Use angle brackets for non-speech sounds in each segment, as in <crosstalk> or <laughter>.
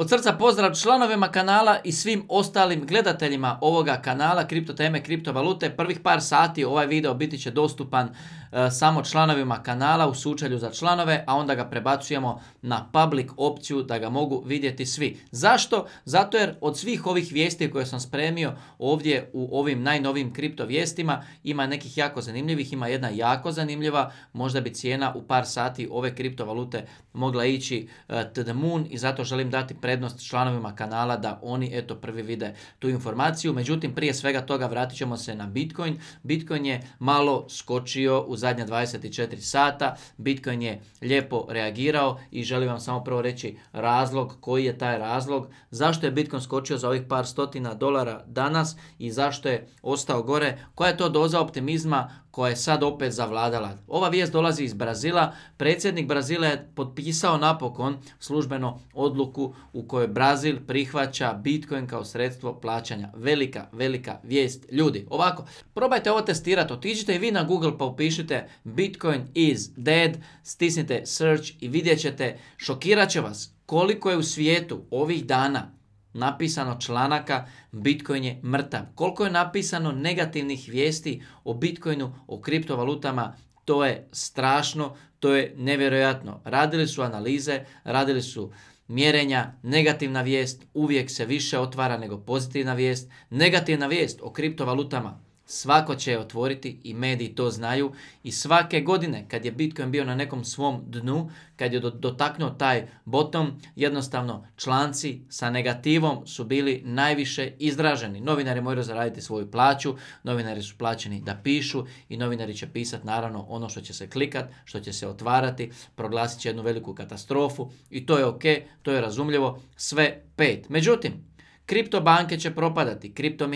Od srca pozdrav članovima kanala i svim ostalim gledateljima ovoga kanala Kripto teme, kriptovalute. Prvih par sati ovaj video biti će dostupan e, samo članovima kanala u sučelju za članove, a onda ga prebacujemo na public opciju da ga mogu vidjeti svi. Zašto? Zato jer od svih ovih vijesti koje sam spremio ovdje u ovim najnovim kripto vijestima ima nekih jako zanimljivih, ima jedna jako zanimljiva, možda bi cijena u par sati ove kriptovalute mogla ići e, to the moon i zato želim dati prednost članovima kanala da oni eto prvi vide tu informaciju. Međutim, prije svega toga vratit ćemo se na Bitcoin. Bitcoin je malo skočio u zadnja 24 sata. Bitcoin je lijepo reagirao i želim vam samo prvo reći razlog, koji je taj razlog, zašto je Bitcoin skočio za ovih par stotina dolara danas i zašto je ostao gore, koja je to doza optimizma koja je sad opet zavladala. Ova vijest dolazi iz Brazila. Predsjednik Brazila je potpisao napokon službeno odluku u kojoj Brazil prihvaća Bitcoin kao sredstvo plaćanja. Velika, velika vijest ljudi. Ovako, probajte ovo testirati. Otiđite i vi na Google pa upišite Bitcoin is dead, stisnite search i vidjet ćete, šokirat će vas koliko je u svijetu ovih dana napisano članaka Bitcoin je mrtav. Koliko je napisano negativnih vijesti o Bitcoinu, o kriptovalutama, to je strašno, to je nevjerojatno. Radili su analize, radili su mjerenja, negativna vijest uvijek se više otvara nego pozitivna vijest. Negativna vijest o kriptovalutama Svako će je otvoriti i mediji to znaju i svake godine kad je Bitcoin bio na nekom svom dnu, kad je dotaknuo taj bottom, jednostavno članci sa negativom su bili najviše izraženi. Novinari moraju zaraditi svoju plaću, novinari su plaćeni da pišu i novinari će pisati naravno ono što će se klikat, što će se otvarati, proglasit će jednu veliku katastrofu i to je ok, to je razumljivo, sve pet. Međutim, Kripto banke će propadati, kripto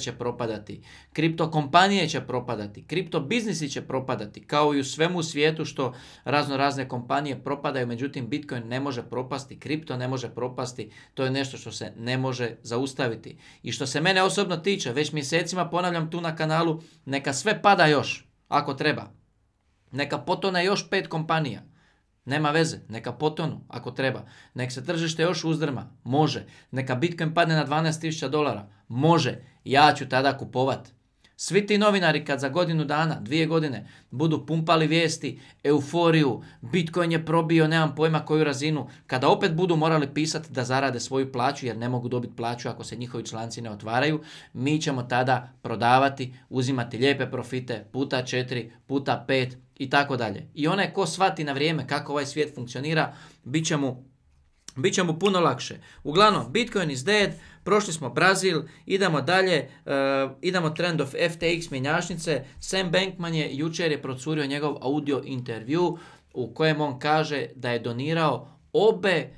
će propadati, kripto kompanije će propadati, kripto biznisi će propadati, kao i u svemu svijetu što razno razne kompanije propadaju, međutim Bitcoin ne može propasti, kripto ne može propasti, to je nešto što se ne može zaustaviti. I što se mene osobno tiče, već mjesecima ponavljam tu na kanalu, neka sve pada još, ako treba. Neka potone još pet kompanija. Nema veze, neka potonu ako treba. Nek se tržište još uzdrma, može. Neka Bitcoin padne na 12.000 dolara, može. Ja ću tada kupovat. Svi ti novinari kad za godinu dana, dvije godine, budu pumpali vijesti, euforiju, Bitcoin je probio, nemam pojma koju razinu, kada opet budu morali pisati da zarade svoju plaću jer ne mogu dobiti plaću ako se njihovi članci ne otvaraju, mi ćemo tada prodavati, uzimati lijepe profite puta 4, puta 5, i tako dalje. I onaj ko shvati na vrijeme kako ovaj svijet funkcionira, bit će mu, puno lakše. Uglavnom, Bitcoin is dead, prošli smo Brazil, idemo dalje, e, idemo trend of FTX mjenjačnice, Sam Bankman je jučer je procurio njegov audio intervju u kojem on kaže da je donirao obe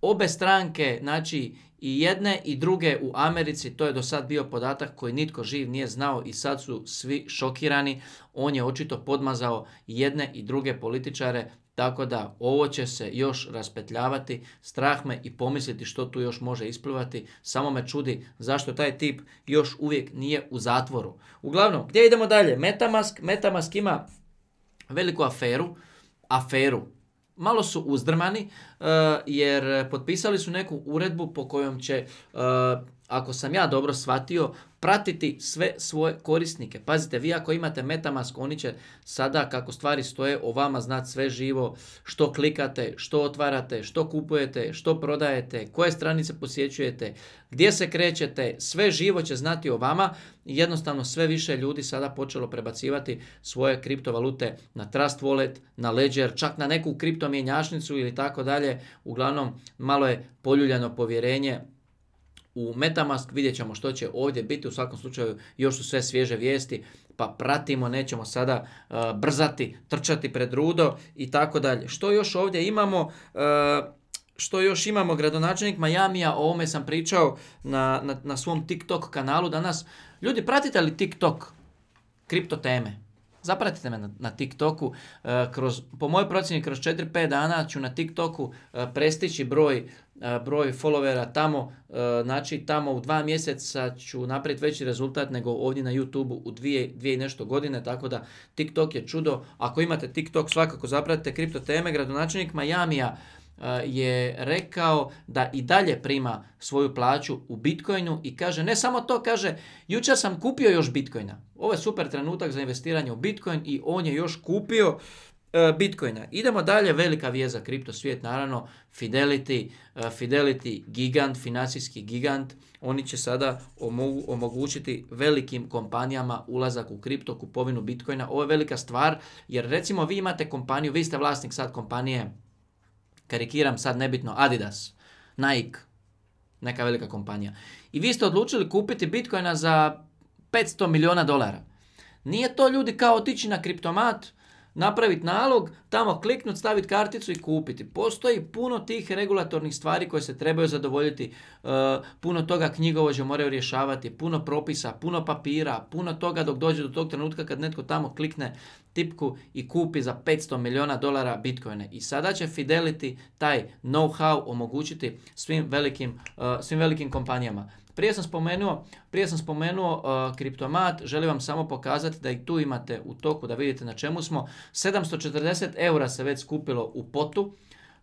Obe stranke, znači i jedne i druge u Americi, to je do sad bio podatak koji nitko živ nije znao i sad su svi šokirani. On je očito podmazao jedne i druge političare, tako da ovo će se još raspetljavati, strah me i pomisliti što tu još može isplivati, samo me čudi zašto taj tip još uvijek nije u zatvoru. Uglavnom, gdje idemo dalje? Metamask, Metamask ima veliku aferu, aferu, malo su uzdrmani e, jer potpisali su neku uredbu po kojom će, e, ako sam ja dobro shvatio, pratiti sve svoje korisnike. Pazite, vi ako imate Metamask, oni će sada kako stvari stoje o vama znat sve živo, što klikate, što otvarate, što kupujete, što prodajete, koje stranice posjećujete, gdje se krećete, sve živo će znati o vama. Jednostavno sve više ljudi sada počelo prebacivati svoje kriptovalute na Trust Wallet, na Ledger, čak na neku kriptomjenjašnicu ili tako dalje. Uglavnom malo je poljuljano povjerenje u Metamask, vidjet ćemo što će ovdje biti, u svakom slučaju još su sve svježe vijesti, pa pratimo, nećemo sada eh, brzati, trčati pred rudo i tako dalje. Što još ovdje imamo? Eh, što još imamo, gradonačelnik Majamija, o ovome sam pričao na, svom TikTok kanalu danas. Ljudi, pratite li TikTok kripto teme? Zapratite me na, na TikToku, e, kroz, po mojoj procjeni kroz 4-5 dana ću na TikToku e, prestići broj, e, broj followera tamo, znači tamo u dva mjeseca ću napraviti veći rezultat nego ovdje na YouTube u dvije, dvije i nešto godine, tako da TikTok je čudo. Ako imate TikTok svakako zapratite kripto teme, gradonačelnik Majamija Eh, je rekao da i dalje prima svoju plaću u Bitcoinu i kaže, ne samo to, kaže, jučer sam kupio još Bitcoina. Ovo je super trenutak za investiranje u Bitcoin i on je još kupio eh, Bitcoina. Idemo dalje, velika vijest za kripto svijet, naravno Fidelity, eh, Fidelity gigant, financijski gigant, oni će sada omogućiti velikim kompanijama ulazak u kripto, kupovinu Bitcoina. Ovo je velika stvar jer recimo vi imate kompaniju, vi ste vlasnik sad kompanije karikiram sad nebitno, Adidas, Nike, neka velika kompanija. I vi ste odlučili kupiti bitcoina za 500 milijuna dolara. Nije to ljudi kao otići na kriptomat, napraviti nalog, tamo kliknuti, staviti karticu i kupiti. Postoji puno tih regulatornih stvari koje se trebaju zadovoljiti, e, puno toga knjigovođe moraju rješavati, puno propisa, puno papira, puno toga dok dođe do tog trenutka kad netko tamo klikne tipku i kupi za 500 milijuna dolara bitcoine. I sada će Fidelity taj know-how omogućiti svim velikim, e, svim velikim kompanijama. Prije sam spomenuo, prije sam spomenuo e, kriptomat, želim vam samo pokazati da i tu imate u toku da vidite na čemu smo. 740 eura se već skupilo u potu,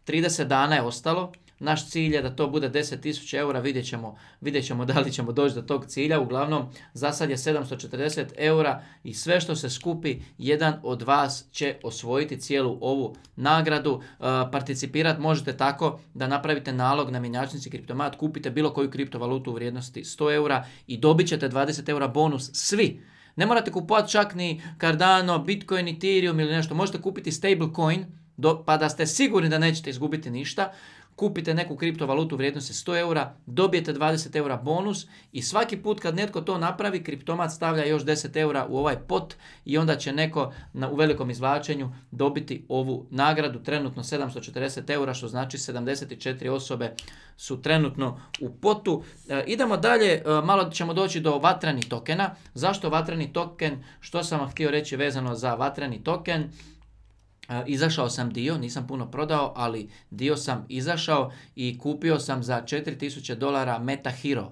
30 dana je ostalo. Naš cilj je da to bude 10.000 eura, vidjet ćemo, <laughs> da li ćemo doći do tog cilja. Uglavnom, za sad je 740 eura i sve što se skupi, jedan od vas će osvojiti cijelu ovu nagradu. E, Participirati možete tako da napravite nalog na Minjačnici kriptomat, kupite bilo koju kriptovalutu u vrijednosti 100 eura i dobit ćete 20 eura bonus svi. Ne morate kupovati čak ni Cardano, Bitcoin, Ethereum ili nešto. Možete kupiti stablecoin, pa da ste sigurni da nećete izgubiti ništa, kupite neku kriptovalutu vrijednosti 100 eura, dobijete 20 eura bonus i svaki put kad netko to napravi, kriptomat stavlja još 10 eura u ovaj pot i onda će neko na, u velikom izvlačenju dobiti ovu nagradu, trenutno 740 eura, što znači 74 osobe su trenutno u potu. E, idemo dalje, e, malo ćemo doći do vatreni tokena. Zašto vatreni token? Što sam vam htio reći vezano za vatreni token? E, izašao sam dio, nisam puno prodao, ali dio sam izašao i kupio sam za 4000 dolara Meta Hero.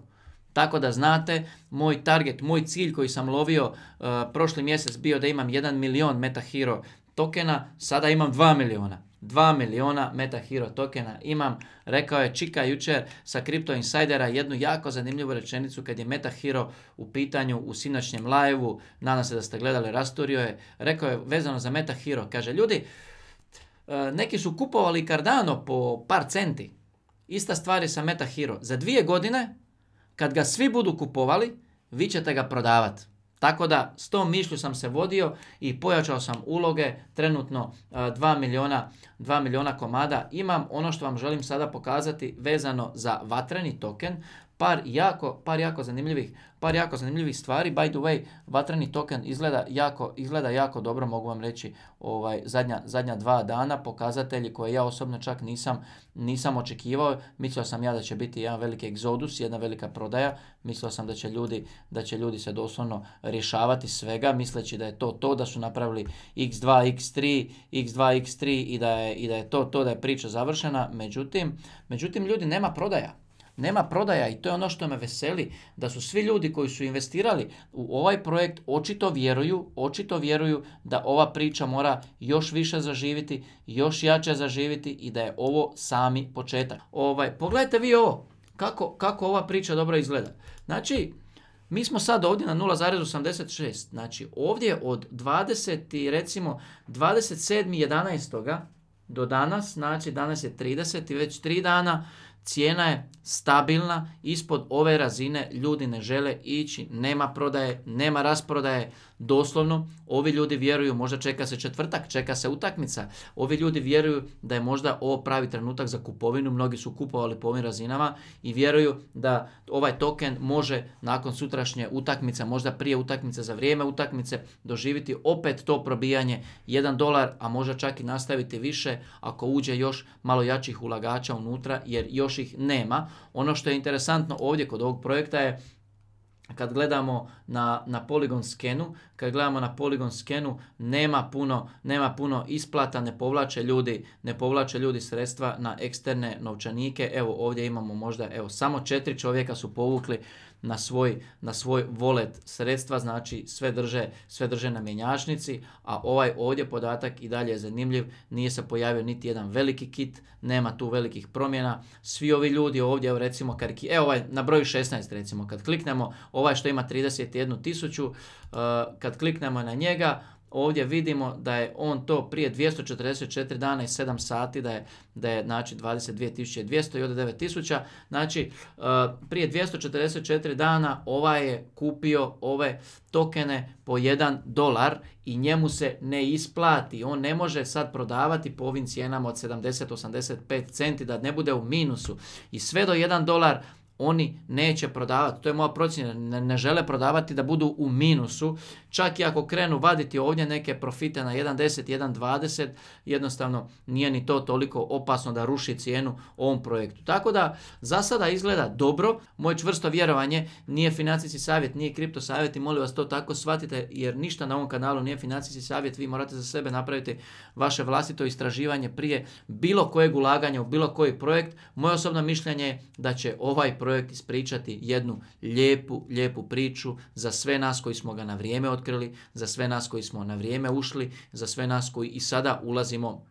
Tako da znate, moj target, moj cilj koji sam lovio e, prošli mjesec bio da imam 1 milion Meta Hero tokena, sada imam 2 miliona. 2 miliona MetaHero tokena imam. Rekao je Čika jučer sa Crypto Insidera jednu jako zanimljivu rečenicu kad je MetaHero u pitanju u sinoćnjem live-u. Nadam se da ste gledali, rasturio je. Rekao je vezano za MetaHero. Kaže, ljudi, e, neki su kupovali Cardano po par centi. Ista stvar je sa MetaHero. Za dvije godine, kad ga svi budu kupovali, vi ćete ga prodavati. Tako da s tom mišlju sam se vodio i pojačao sam uloge, trenutno 2 e, miliona, 2 miliona komada imam. Ono što vam želim sada pokazati vezano za vatreni token, par jako, par jako zanimljivih, par jako zanimljivih stvari. By the way, vatreni token izgleda jako, izgleda jako dobro, mogu vam reći, ovaj, zadnja, zadnja dva dana pokazatelji koje ja osobno čak nisam, nisam očekivao. Mislio sam ja da će biti jedan veliki egzodus, jedna velika prodaja. Mislio sam da će ljudi, da će ljudi se doslovno rješavati svega, misleći da je to to, da su napravili x2, x3, x2, x3 i da je, i da je to to, da je priča završena. Međutim, međutim ljudi nema prodaja nema prodaja i to je ono što me veseli, da su svi ljudi koji su investirali u ovaj projekt očito vjeruju, očito vjeruju da ova priča mora još više zaživiti, još jače zaživiti i da je ovo sami početak. Ovaj, pogledajte vi ovo, kako, kako ova priča dobro izgleda. Znači, mi smo sad ovdje na 0,86, znači ovdje od 20. recimo 27.11. do danas, znači danas je 30. i već 3 dana, cijena je stabilna, ispod ove razine ljudi ne žele ići, nema prodaje, nema rasprodaje, doslovno ovi ljudi vjeruju možda čeka se četvrtak, čeka se utakmica. Ovi ljudi vjeruju da je možda ovo pravi trenutak za kupovinu, mnogi su kupovali po ovim razinama i vjeruju da ovaj token može nakon sutrašnje utakmice, možda prije utakmice, za vrijeme utakmice doživiti opet to probijanje 1 dolar, a možda čak i nastaviti više ako uđe još malo jačih ulagača unutra jer još ih nema. Ono što je interesantno ovdje kod ovog projekta je kad gledamo na, na poligon skenu, kad gledamo na poligon skenu nema puno, nema puno isplata, ne povlače ljudi, ne povlače ljudi sredstva na eksterne novčanike. Evo ovdje imamo možda evo samo četiri čovjeka su povukli na svoj, na svoj volet sredstva, znači sve drže, sve drže na mjenjačnici, a ovaj ovdje podatak i dalje je zanimljiv, nije se pojavio niti jedan veliki kit, nema tu velikih promjena, svi ovi ljudi ovdje, evo recimo, karki evo ovaj na broju 16 recimo, kad kliknemo, ovaj što ima 31.000, eh, kad kliknemo na njega, ovdje vidimo da je on to prije 244 dana i 7 sati, da je, da je znači 22.200 i od 9.000, znači e, prije 244 dana ovaj je kupio ove tokene po 1 dolar i njemu se ne isplati. On ne može sad prodavati po ovim cijenama od 70-85 centi da ne bude u minusu. I sve do 1 dolar oni neće prodavati. To je moja procjena. Ne, ne žele prodavati da budu u minusu Čak i ako krenu vaditi ovdje neke profite na 1.10, 1.20, jednostavno nije ni to toliko opasno da ruši cijenu ovom projektu. Tako da za sada izgleda dobro. Moje čvrsto vjerovanje nije financijski savjet, nije kripto savjet i molim vas to tako shvatite jer ništa na ovom kanalu nije financijski savjet. Vi morate za sebe napraviti vaše vlastito istraživanje prije bilo kojeg ulaganja u bilo koji projekt. Moje osobno mišljenje je da će ovaj projekt ispričati jednu lijepu, lijepu priču za sve nas koji smo ga na vrijeme od otkrili, za sve nas koji smo na vrijeme ušli, za sve nas koji i sada ulazimo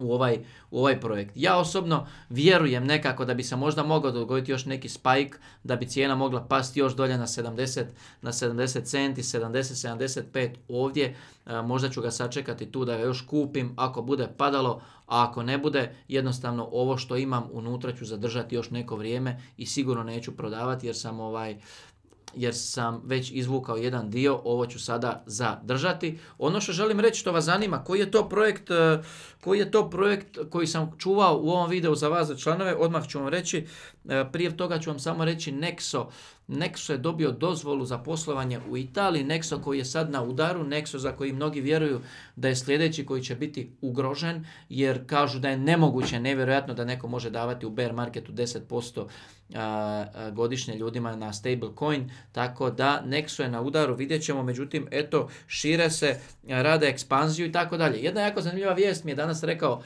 u ovaj, u ovaj projekt. Ja osobno vjerujem nekako da bi se možda mogao dogoditi još neki spike, da bi cijena mogla pasti još dolje na 70, na 70 centi, 70, 75 ovdje. E, možda ću ga sačekati tu da ga još kupim ako bude padalo, a ako ne bude, jednostavno ovo što imam unutra ću zadržati još neko vrijeme i sigurno neću prodavati jer sam ovaj jer sam već izvukao jedan dio, ovo ću sada zadržati. Ono što želim reći što vas zanima, koji je to projekt, e, koji je to projekt koji sam čuvao u ovom videu za vas za članove, odmah ću vam reći, e, prije toga ću vam samo reći Nexo Nexo je dobio dozvolu za poslovanje u Italiji, Nexo koji je sad na udaru, Nexo za koji mnogi vjeruju da je sljedeći koji će biti ugrožen, jer kažu da je nemoguće, nevjerojatno da neko može davati u bear marketu 10% godišnje ljudima na stablecoin, tako da Nexo je na udaru, vidjet ćemo, međutim, eto, šire se, rade ekspanziju i tako dalje. Jedna jako zanimljiva vijest mi je danas rekao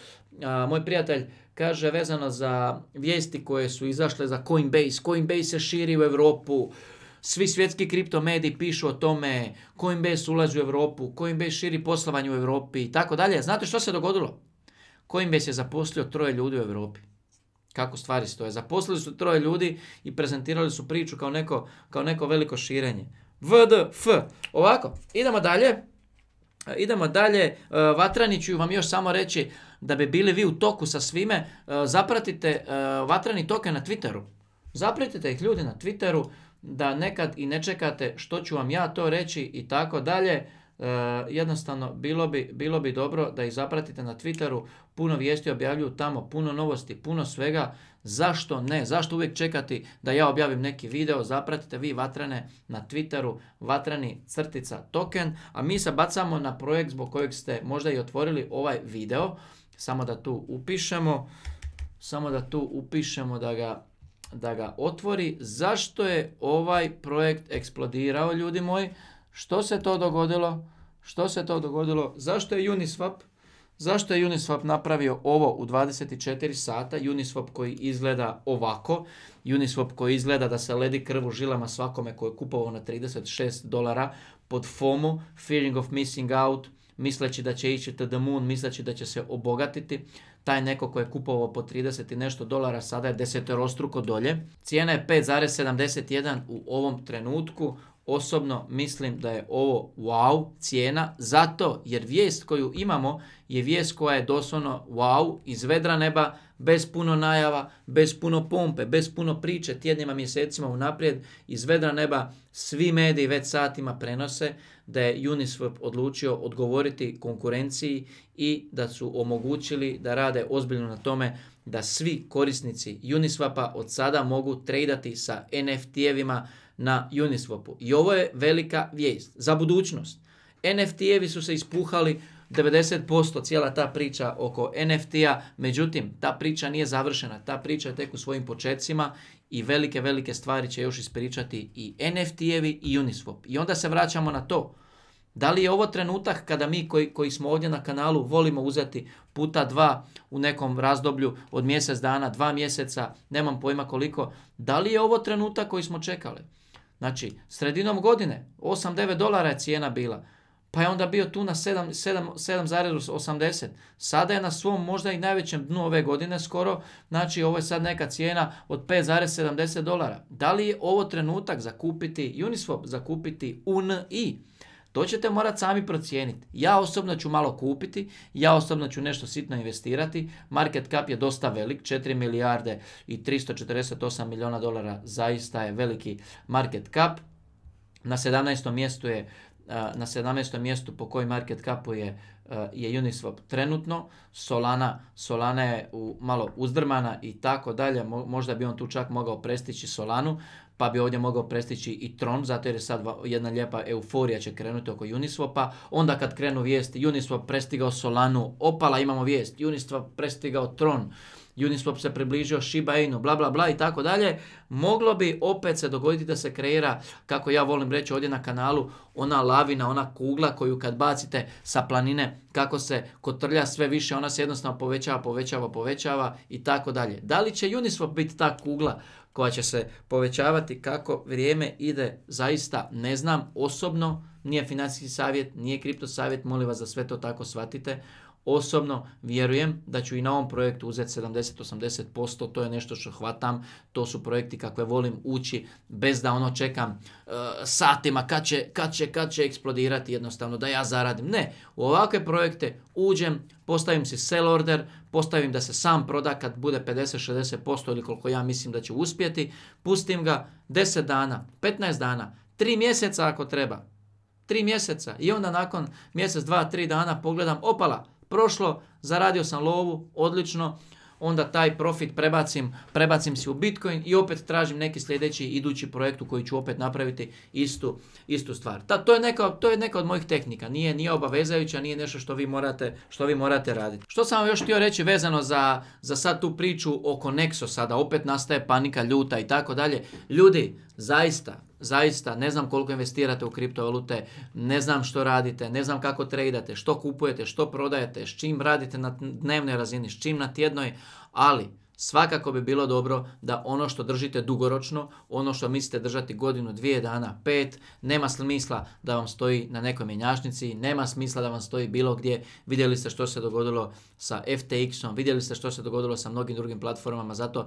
moj prijatelj kaže vezano za vijesti koje su izašle za Coinbase. Coinbase se širi u Europu, svi svjetski kriptomediji pišu o tome, Coinbase ulazi u Europu, Coinbase širi poslovanje u Europi i tako dalje. Znate što se dogodilo? Coinbase je zaposlio troje ljudi u Europi. Kako stvari stoje? Zaposlili su troje ljudi i prezentirali su priču kao neko, kao neko veliko širenje. VDF. Ovako, idemo dalje. E, idemo dalje, e, vatrani ću vam još samo reći da bi bili vi u toku sa svime, e, zapratite Vatrani toke na Twitteru. Zapratite ih ljudi na Twitteru da nekad i ne čekate što ću vam ja to reći i tako dalje. Jednostavno bilo bi, bilo bi dobro da ih zapratite na Twitteru, puno vijesti objavljuju tamo, puno novosti, puno svega Zašto ne? Zašto uvijek čekati da ja objavim neki video? Zapratite vi Vatrane na Twitteru, Vatrani crtica token, a mi se bacamo na projekt zbog kojeg ste možda i otvorili ovaj video. Samo da tu upišemo, samo da tu upišemo da ga, da ga otvori. Zašto je ovaj projekt eksplodirao ljudi moji? Što se to dogodilo? Što se to dogodilo? Zašto je Uniswap Zašto je Uniswap napravio ovo u 24 sata? Uniswap koji izgleda ovako, Uniswap koji izgleda da se ledi krv u žilama svakome koji je kupovao na 36 dolara pod FOMO, Fearing of Missing Out, misleći da će ići to the moon, misleći da će se obogatiti. Taj neko koji je kupovao po 30 i nešto dolara sada je deseterostruko dolje. Cijena je 5,71 u ovom trenutku osobno mislim da je ovo wow cijena zato jer vijest koju imamo je vijest koja je doslovno wow iz vedra neba bez puno najava, bez puno pompe, bez puno priče tjednima, mjesecima unaprijed iz vedra neba svi mediji već satima prenose da je Uniswap odlučio odgovoriti konkurenciji i da su omogućili da rade ozbiljno na tome da svi korisnici Uniswapa od sada mogu tradati sa NFT-evima na Uniswapu. I ovo je velika vijest za budućnost. NFT-evi su se ispuhali 90% cijela ta priča oko NFT-a, međutim, ta priča nije završena, ta priča je tek u svojim početcima i velike, velike stvari će još ispričati i NFT-evi i Uniswap. I onda se vraćamo na to. Da li je ovo trenutak kada mi koji, koji smo ovdje na kanalu volimo uzeti puta dva u nekom razdoblju od mjesec dana, dva mjeseca, nemam pojma koliko, da li je ovo trenutak koji smo čekali? Znači, sredinom godine 8-9 dolara je cijena bila. Pa je onda bio tu na 7,80. Sada je na svom možda i najvećem dnu ove godine skoro. Znači ovo je sad neka cijena od 5,70 dolara. Da li je ovo trenutak zakupiti Uniswap, zakupiti UNI? To ćete morati sami procijeniti. Ja osobno ću malo kupiti, ja osobno ću nešto sitno investirati. Market cap je dosta velik, 4 milijarde i 348 milijuna dolara zaista je veliki market cap. Na 17. mjestu je na 17. mjestu po koji market capu je E, je Uniswap trenutno, Solana, Solana je u, malo uzdrmana i tako dalje, možda bi on tu čak mogao prestići Solanu, pa bi ovdje mogao prestići i Tron, zato jer je sad jedna lijepa euforija će krenuti oko Uniswapa. Onda kad krenu vijesti, Uniswap prestigao Solanu, opala imamo vijest, Uniswap prestigao Tron, Uniswap se približio Shiba Inu, bla bla bla i tako dalje, moglo bi opet se dogoditi da se kreira, kako ja volim reći ovdje na kanalu, ona lavina, ona kugla koju kad bacite sa planine, kako se kotrlja sve više, ona se jednostavno povećava, povećava, povećava i tako dalje. Da li će Uniswap biti ta kugla koja će se povećavati kako vrijeme ide, zaista ne znam, osobno, nije financijski savjet, nije kripto savjet, molim vas da sve to tako shvatite. Osobno vjerujem da ću i na ovom projektu uzeti 70-80%, to je nešto što hvatam, to su projekti kakve volim ući bez da ono čekam e, satima kad će, kad, će, kad će eksplodirati jednostavno, da ja zaradim. Ne, u ovakve projekte uđem, postavim si sell order, postavim da se sam proda kad bude 50-60% ili koliko ja mislim da će uspjeti, pustim ga 10 dana, 15 dana, 3 mjeseca ako treba, 3 mjeseca i onda nakon mjesec, dva, tri dana pogledam, opala, prošlo, zaradio sam lovu, odlično, onda taj profit prebacim, prebacim si u Bitcoin i opet tražim neki sljedeći idući projekt u koji ću opet napraviti istu, istu stvar. Ta, to, je neka, to je neka od mojih tehnika, nije, nije obavezajuća, nije nešto što vi morate, što vi morate raditi. Što sam vam još htio reći vezano za, za sad tu priču oko Nexo sada, opet nastaje panika ljuta i tako dalje. Ljudi, zaista, zaista ne znam koliko investirate u kriptovalute, ne znam što radite, ne znam kako tradate, što kupujete, što prodajete, s čim radite na dnevnoj razini, s čim na tjednoj, ali svakako bi bilo dobro da ono što držite dugoročno, ono što mislite držati godinu, dvije dana, pet, nema smisla da vam stoji na nekoj menjašnici, nema smisla da vam stoji bilo gdje. Vidjeli ste što se dogodilo sa FTX-om, vidjeli ste što se dogodilo sa mnogim drugim platformama, zato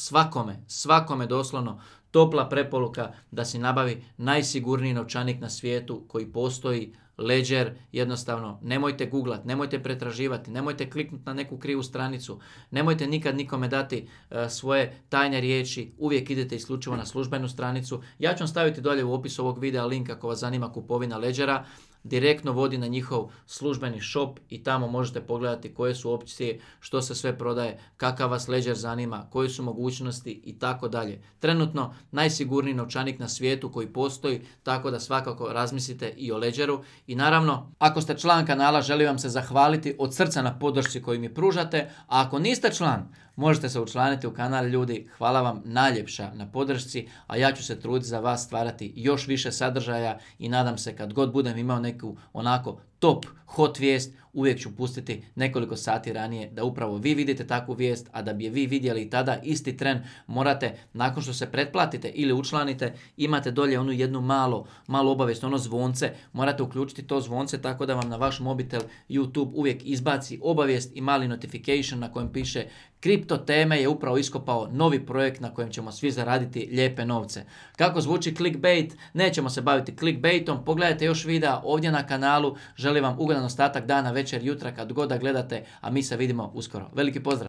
svakome, svakome doslovno topla preporuka da se nabavi najsigurniji novčanik na svijetu koji postoji, Ledger, jednostavno, nemojte googlat, nemojte pretraživati, nemojte kliknuti na neku krivu stranicu, nemojte nikad nikome dati e, svoje tajne riječi, uvijek idete isključivo na službenu stranicu. Ja ću vam staviti dolje u opisu ovog videa link ako vas zanima kupovina Ledgera, direktno vodi na njihov službeni shop i tamo možete pogledati koje su opcije, što se sve prodaje, kakav vas leđer zanima, koje su mogućnosti i tako dalje. Trenutno najsigurniji novčanik na svijetu koji postoji, tako da svakako razmislite i o leđeru. I naravno, ako ste član kanala, želim vam se zahvaliti od srca na podršci koju mi pružate, a ako niste član, Možete se učlaniti u kanal ljudi, hvala vam najljepša na podršci, a ja ću se truditi za vas stvarati još više sadržaja i nadam se kad god budem imao neku onako top hot vijest uvijek ću pustiti nekoliko sati ranije da upravo vi vidite takvu vijest, a da bi je vi vidjeli i tada isti tren morate nakon što se pretplatite ili učlanite imate dolje onu jednu malo, malo obavijest, ono zvonce, morate uključiti to zvonce tako da vam na vaš mobitel YouTube uvijek izbaci obavijest i mali notification na kojem piše Kripto teme je upravo iskopao novi projekt na kojem ćemo svi zaraditi lijepe novce. Kako zvuči clickbait? Nećemo se baviti clickbaitom, pogledajte još videa ovdje na kanalu, Želim vam ugodan ostatak dana, večer, jutra, kad god da gledate, a mi se vidimo uskoro. Veliki pozdrav!